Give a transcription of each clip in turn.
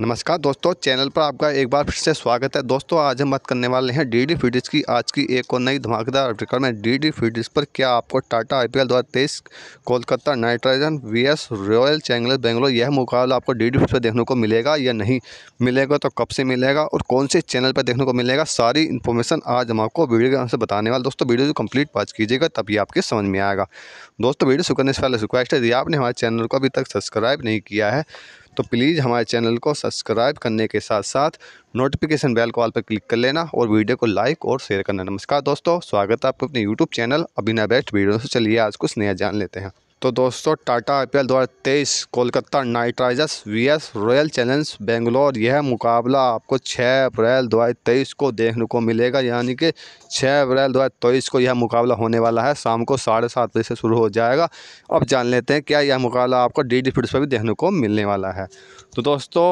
नमस्कार दोस्तों चैनल पर आपका एक बार फिर से स्वागत है दोस्तों आज हम बात करने वाले हैं डी डी फीडिस की आज की एक और नई धमाकेदार आर्टिकल में डी डी फीडिस पर क्या आपको टाटा आई पी एल दो हज़ार तेईस Kolkata Knight Riders V S Royal Challengers Bangalore यह मुकाबला आपको डी डी पर देखने को मिलेगा या नहीं मिलेगा तो कब से मिलेगा और कौन से चैनल पर देखने को मिलेगा सारी इन्फॉर्मेशन आज हम आपको वीडियो के से बताने वाले दोस्तों वीडियो को कम्प्लीट वॉच कीजिएगा तभी आपके समझ में आएगा दोस्तों वीडियो सुकन्या से पहले रिक्वेस्ट है यदि आपने हमारे चैनल को अभी तक सब्सक्राइब नहीं किया है तो प्लीज़ हमारे चैनल को सब्सक्राइब करने के साथ साथ नोटिफिकेशन बेल कॉल पर क्लिक कर लेना और वीडियो को लाइक और शेयर करना नमस्कार दोस्तों स्वागत है आपको अपने YouTube channel Abhinay best video से चलिए आज कुछ नया जान लेते हैं तो दोस्तों Tata I P Kolkata Knight Riders S Royal Challenge Bangalore यह मुकाबला आपको 6 अप्रैल तेईस को देखने को मिलेगा यानी कि 6 अप्रैल तेईस को यह मुकाबला होने वाला है शाम को साढ़े सात बजे से शुरू हो जाएगा अब जान लेते हैं क्या यह मुकाबला आपको डी डी फिट्स पर भी देखने को मिलने वाला है तो दोस्तों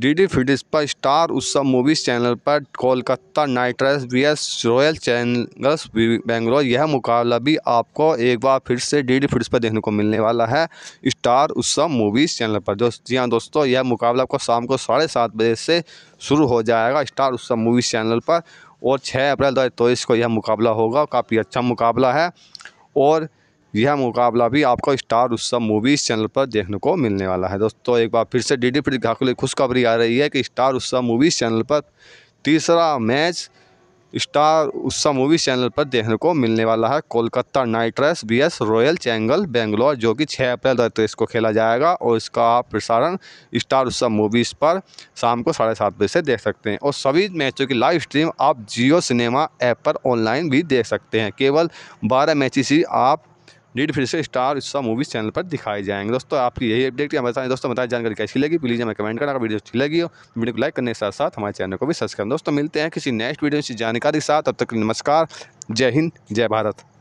डीडी फिडिस पर स्टार उत्सव मूवीज़ चैनल पर Kolkata Knight Riders V S Royal Challengers Bangalore यह मुकाबला भी आपको एक बार फिर से डीडी फिडिस पर देखने को मिलने वाला है स्टार उत्सव मूवीज़ चैनल पर दोस्त जी हाँ दोस्तों यह मुकाबला आपको शाम को साढ़े सात बजे से शुरू हो जाएगा स्टार उत्सव मूवीज़ चैनल पर और छः अप्रैल दो हज़ार तेईस को यह मुकाबला होगा काफ़ी अच्छा मुकाबला है और यह मुकाबला भी आपको स्टार उत्सव मूवीज़ चैनल पर देखने को मिलने वाला है दोस्तों एक बार फिर से डी डी प्रदीप झा खुशखबरी आ रही है कि स्टार उत्सव मूवीज़ चैनल पर तीसरा match Star Utsav Movies channel पर देखने को मिलने वाला है Kolkata Knight Riders B S Royal Challengers Bangalore जो कि 6 अप्रैल तक तो इसको खेला जाएगा और इसका आप प्रसारण स्टार उत्सव मूवीज़ पर शाम को साढ़े सात बजे से देख सकते हैं और सभी मैचों की लाइव स्ट्रीम आप जियो सिनेमा ऐप पर ऑनलाइन भी देख सकते हैं केवल बारह मैच ही आप डीड फिर से स्टार उत्सव मूवीज़ चैनल पर दिखाए जाएंगे दोस्तों आपकी यही अपडेट है बताएं दोस्तों बताएं जानकारी कैसी लगी प्लीज़ हमें कमेंट करना वीडियो अच्छी लगी हो वीडियो को लाइक करने के साथ साथ हमारे चैनल को भी सब्सक्राइब दोस्तों मिलते हैं किसी नेक्स्ट वीडियो से जानकारी के साथ तब तक नमस्कार जय हिंद जय भारत